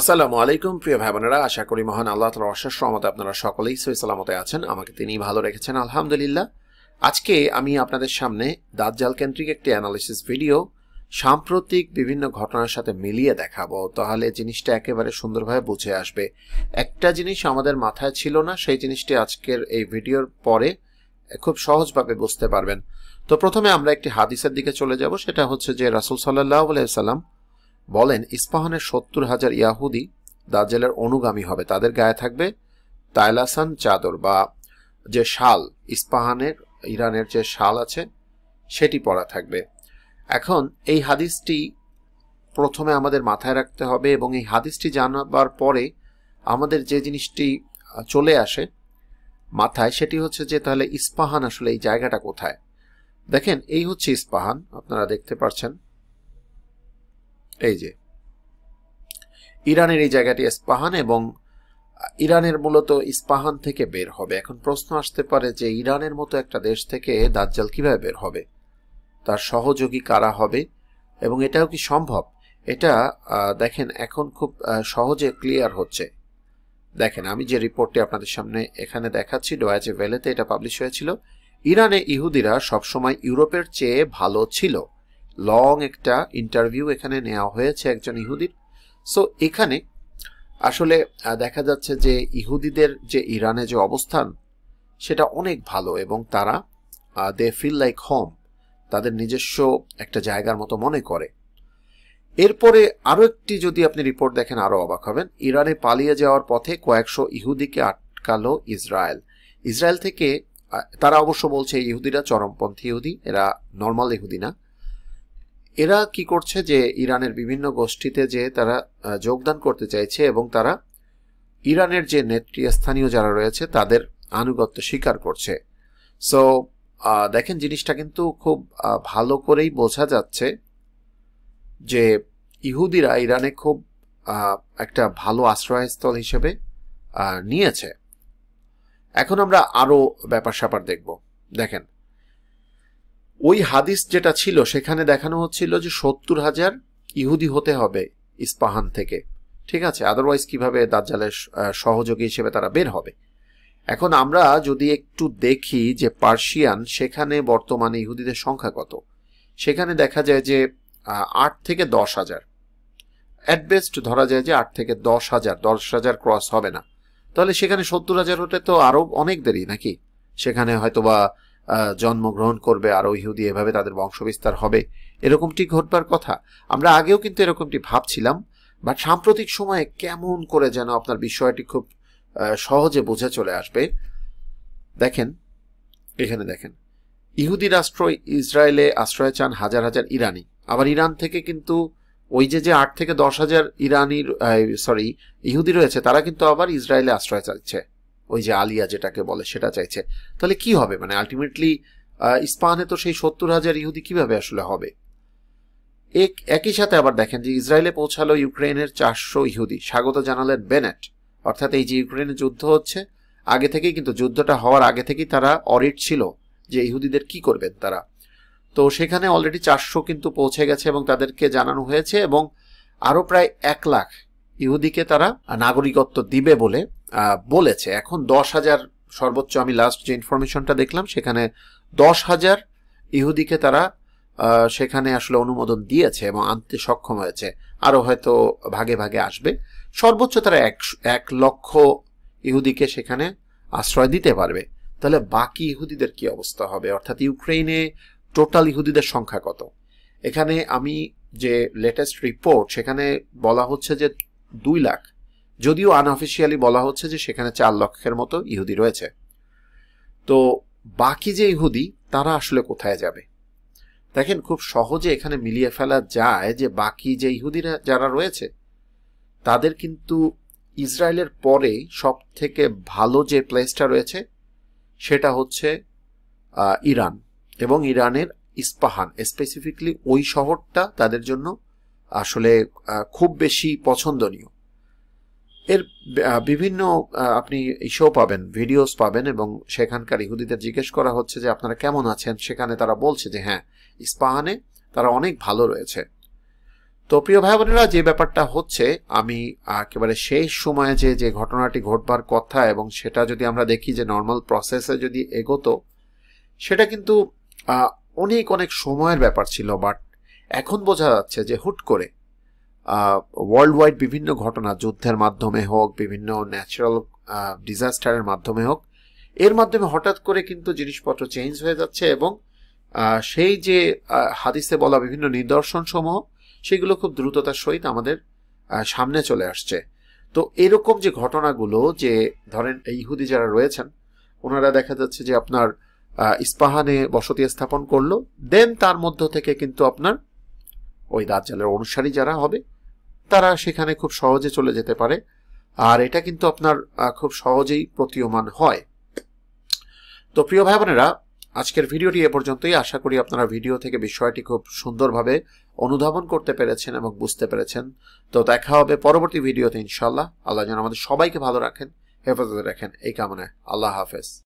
আসসালামু আলাইকুম প্রিয় ভাই বোনেরা আশা করি মহান আল্লাহ তালা অশেষ রহমতে আপনারা সকলেই সই সালামতে আছেন আমাকে তিনি ভালো রেখেছেন আলহামদুলিল্লাহ আজকে আমি আপনাদের সামনে দাজ্জাল কেন্দ্রিক একটি অ্যানালিসিস ভিডিও সাম্প্রতিক বিভিন্ন ঘটনার সাথে মিলিয়ে দেখাবো তাহলে জিনিসটা একেবারে সুন্দরভাবে বুঝে আসবে একটা জিনিস আমাদের মাথায় ছিল না সেই জিনিসটি আজকের এই ভিডিওর পরে খুব সহজভাবে বুঝতে পারবেন তো প্রথমে আমরা একটি হাদিসের দিকে চলে যাব সেটা হচ্ছে যে রাসুল সাল্লাহ সাল্লাম বলেন ইস্পাহানের সত্তর হাজার ইয়াহুদি দাজ্জালের অনুগামী হবে তাদের গায়ে থাকবে তাইলাসান চাদর বা যে শাল ইস্পাহানের ইরানের যে শাল আছে সেটি পরা থাকবে এখন এই হাদিসটি প্রথমে আমাদের মাথায় রাখতে হবে এবং এই হাদিসটি জানাবার পরে আমাদের যে জিনিসটি চলে আসে মাথায় সেটি হচ্ছে যে তাহলে ইস্পাহান আসলে এই জায়গাটা কোথায় দেখেন এই হচ্ছে ইস্পাহান আপনারা দেখতে পাচ্ছেন এই যে ইরানের এই জায়গাটি ইস্পাহান এবং ইরানের মূলত ইস্পাহান থেকে বের হবে এখন প্রশ্ন আসতে পারে যে ইরানের মতো একটা দেশ থেকে দাজ্জাল কিভাবে বের হবে তার সহযোগী কারা হবে এবং এটাও কি সম্ভব এটা দেখেন এখন খুব সহজে ক্লিয়ার হচ্ছে দেখেন আমি যে রিপোর্টটি আপনাদের সামনে এখানে দেখাচ্ছি ডোয়াজে ভ্যালেতে এটা পাবলিশ হয়েছিল ইরানে ইহুদিরা সবসময় ইউরোপের চেয়ে ভালো ছিল লং একটা ইন্টারভিউ এখানে নেওয়া হয়েছে একজন ইহুদির সো এখানে আসলে দেখা যাচ্ছে যে ইহুদিদের যে ইরানে যে অবস্থান সেটা অনেক ভালো এবং তারা দে ফিল লাইক হোম তাদের নিজস্ব একটা জায়গার মতো মনে করে এরপরে আরও একটি যদি আপনি রিপোর্ট দেখেন আরও অবাক হবেন ইরানে পালিয়ে যাওয়ার পথে কয়েকশো ইহুদিকে আটকালো ইসরায়েল ইসরায়েল থেকে তারা অবশ্য বলছে ইহুদিরা চরমপন্থী ইহুদি এরা নর্মাল ইহুদি না এরা কি করছে যে ইরানের বিভিন্ন গোষ্ঠীতে যে তারা যোগদান করতে চাইছে এবং তারা ইরানের যে নেতৃস্থানীয় যারা রয়েছে তাদের আনুগত্য স্বীকার করছে সো দেখেন জিনিসটা কিন্তু খুব ভালো করেই বোঝা যাচ্ছে যে ইহুদিরা ইরানে খুব একটা ভালো আশ্রয়স্থল হিসেবে নিয়েছে এখন আমরা আরও ব্যাপার স্যাপার দেখব দেখেন ওই হাদিস যেটা ছিল সেখানে দেখানো হচ্ছিল যে সত্তর হাজার ইহুদি হতে হবে ইস্পাহান থেকে ঠিক আছে আদারওয়াইজ কিভাবে দাজ্জালের সহযোগী হিসেবে তারা বের হবে এখন আমরা যদি একটু দেখি যে পার্সিয়ান সেখানে বর্তমানে ইহুদিদের সংখ্যা কত সেখানে দেখা যায় যে আট থেকে দশ হাজার অ্যাডবেস্ট ধরা যায় যে আট থেকে দশ হাজার দশ হাজার ক্রস হবে না তাহলে সেখানে সত্তর হাজার হতে তো আরও অনেক দেরি নাকি সেখানে হয়তোবা বা জন্মগ্রহণ করবে আরও ইহুদি এভাবে তাদের বংশবিস্তার হবে এরকমটি ঘটবার কথা আমরা আগেও কিন্তু এরকমটি ভাবছিলাম বাট সাম্প্রতিক সময়ে কেমন করে যেন আপনার বিষয়টি খুব সহজে বুঝে চলে আসবে দেখেন এখানে দেখেন ইহুদি রাষ্ট্র ইসরায়েলে আশ্রয় চান হাজার হাজার ইরানি আবার ইরান থেকে কিন্তু ওই যে যে আট থেকে দশ হাজার ইরানির সরি ইহুদি রয়েছে তারা কিন্তু আবার ইসরায়েলে আশ্রয় চাচ্ছে ওই যে আলিয়া যেটাকে বলে সেটা চাইছে তাহলে কি হবে মানে আলটিমেটলি ইস্পাহানে তো সেই সত্তর হাজার ইহুদি কিভাবে আসলে হবে এক একই সাথে আবার দেখেন যে ইসরায়েলে পৌঁছালো ইউক্রেনের চারশো ইহুদি স্বাগত জানালেন বেনেট অর্থাৎ এই যে ইউক্রেনে যুদ্ধ হচ্ছে আগে থেকেই কিন্তু যুদ্ধটা হওয়ার আগে থেকেই তারা অরিট ছিল যে ইহুদিদের কি করবেন তারা তো সেখানে অলরেডি চারশো কিন্তু পৌঁছে গেছে এবং তাদেরকে জানানো হয়েছে এবং আরও প্রায় এক লাখ ইহুদিকে তারা নাগরিকত্ব দিবে বলে বলেছে এখন দশ হাজার সর্বোচ্চ আমি লাস্ট যে ইনফরমেশনটা দেখলাম সেখানে দশ হাজার ইহুদিকে তারা সেখানে আসলে অনুমোদন দিয়েছে এবং আনতে সক্ষম হয়েছে আরও হয়তো ভাগে ভাগে আসবে সর্বোচ্চ তারা এক এক লক্ষ ইহুদিকে সেখানে আশ্রয় দিতে পারবে তাহলে বাকি ইহুদিদের কি অবস্থা হবে অর্থাৎ ইউক্রেনে টোটাল ইহুদিদের সংখ্যা কত এখানে আমি যে লেটেস্ট রিপোর্ট সেখানে বলা হচ্ছে যে দুই লাখ যদিও আনঅফিসিয়ালি বলা হচ্ছে যে সেখানে চার লক্ষের মতো ইহুদি রয়েছে তো বাকি যে ইহুদি তারা আসলে কোথায় যাবে দেখেন খুব সহজে এখানে মিলিয়ে ফেলা যায় যে বাকি যে ইহুদিরা যারা রয়েছে তাদের কিন্তু ইসরায়েলের পরে সব থেকে ভালো যে প্লেসটা রয়েছে সেটা হচ্ছে ইরান এবং ইরানের ইস্পাহান স্পেসিফিকলি ওই শহরটা তাদের জন্য আসলে খুব বেশি পছন্দনীয় এর বিভিন্ন আপনি শো পাবেন ভিডিওস পাবেন এবং সেখানকার ইহুদিদের জিজ্ঞেস করা হচ্ছে যে আপনারা কেমন আছেন সেখানে তারা বলছে যে হ্যাঁ ইস্পাহানে তারা অনেক ভালো রয়েছে তো প্রিয় ভাই বোনেরা যে ব্যাপারটা হচ্ছে আমি একেবারে শেষ সময়ে যে যে ঘটনাটি ঘটবার কথা এবং সেটা যদি আমরা দেখি যে নর্মাল প্রসেসে যদি এগোতো সেটা কিন্তু অনেক অনেক সময়ের ব্যাপার ছিল বাট এখন বোঝা যাচ্ছে যে হুট করে ওয়ার্ল্ড ওয়াইড বিভিন্ন ঘটনা যুদ্ধের মাধ্যমে হোক বিভিন্ন ন্যাচারাল ডিজাস্টারের মাধ্যমে হোক এর মাধ্যমে হঠাৎ করে কিন্তু জিনিসপত্র চেঞ্জ হয়ে যাচ্ছে এবং সেই যে হাদিসে বলা বিভিন্ন নিদর্শন সমূহ সেগুলো খুব দ্রুততার সহিত আমাদের সামনে চলে আসছে তো এরকম যে ঘটনাগুলো যে ধরেন ইহুদি যারা রয়েছেন ওনারা দেখা যাচ্ছে যে আপনার ইস্পাহানে বসতি স্থাপন করলো দেন তার মধ্য থেকে কিন্তু আপনার ওই দাজ্জালের অনুসারী যারা হবে তারা সেখানে খুব সহজে চলে যেতে পারে আর এটা কিন্তু আপনার খুব সহজেই প্রতীয়মান হয় তো প্রিয় ভাই বোনেরা আজকের ভিডিওটি এ পর্যন্তই আশা করি আপনারা ভিডিও থেকে বিষয়টি খুব সুন্দরভাবে অনুধাবন করতে পেরেছেন এবং বুঝতে পেরেছেন তো দেখা হবে পরবর্তী ভিডিওতে ইনশাল্লাহ আল্লাহ যেন আমাদের সবাইকে ভালো রাখেন হেফাজতে রাখেন এই কামনায় আল্লাহ হাফেজ